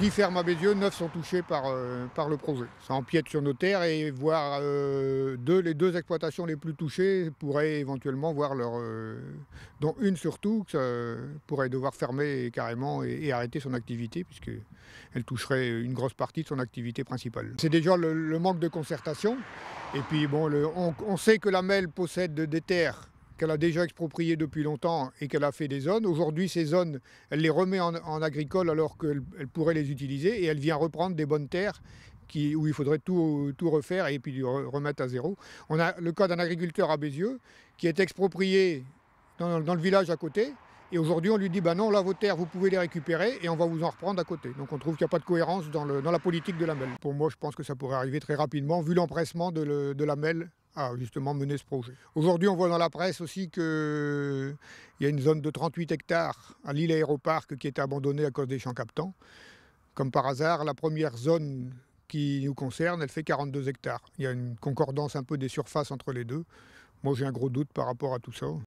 10 fermes à Bézieux, 9 sont touchées par, euh, par le projet. Ça empiète sur nos terres et voir euh, les deux exploitations les plus touchées pourraient éventuellement voir leur... Euh, dont une surtout pourrait devoir fermer carrément et, arrêter son activité puisqu'elle toucherait une grosse partie de son activité principale. C'est déjà le, manque de concertation et puis bon, on, on sait que la MEL possède des terres qu'elle a déjà exproprié depuis longtemps et qu'elle a fait des zones. Aujourd'hui, ces zones, elle les remet en, agricole alors qu'elle pourrait les utiliser et elle vient reprendre des bonnes terres qui, où il faudrait tout, tout, refaire et puis remettre à zéro. On a le cas d'un agriculteur à Bézieux qui est exproprié dans, le village à côté. Et aujourd'hui, on lui dit, ben non, là, vos terres, vous pouvez les récupérer et on va vous en reprendre à côté. Donc on trouve qu'il n'y a pas de cohérence dans, la politique de la MEL. Pour moi, je pense que ça pourrait arriver très rapidement, vu l'empressement de, la MEL à justement mener ce projet. Aujourd'hui, on voit dans la presse aussi qu'il y a une zone de 38 hectares à l'île Aéroparc qui est abandonnée à cause des champs captants. Comme par hasard, la première zone qui nous concerne, elle fait 42 hectares. Il y a une concordance un peu des surfaces entre les deux. Moi, j'ai un gros doute par rapport à tout ça.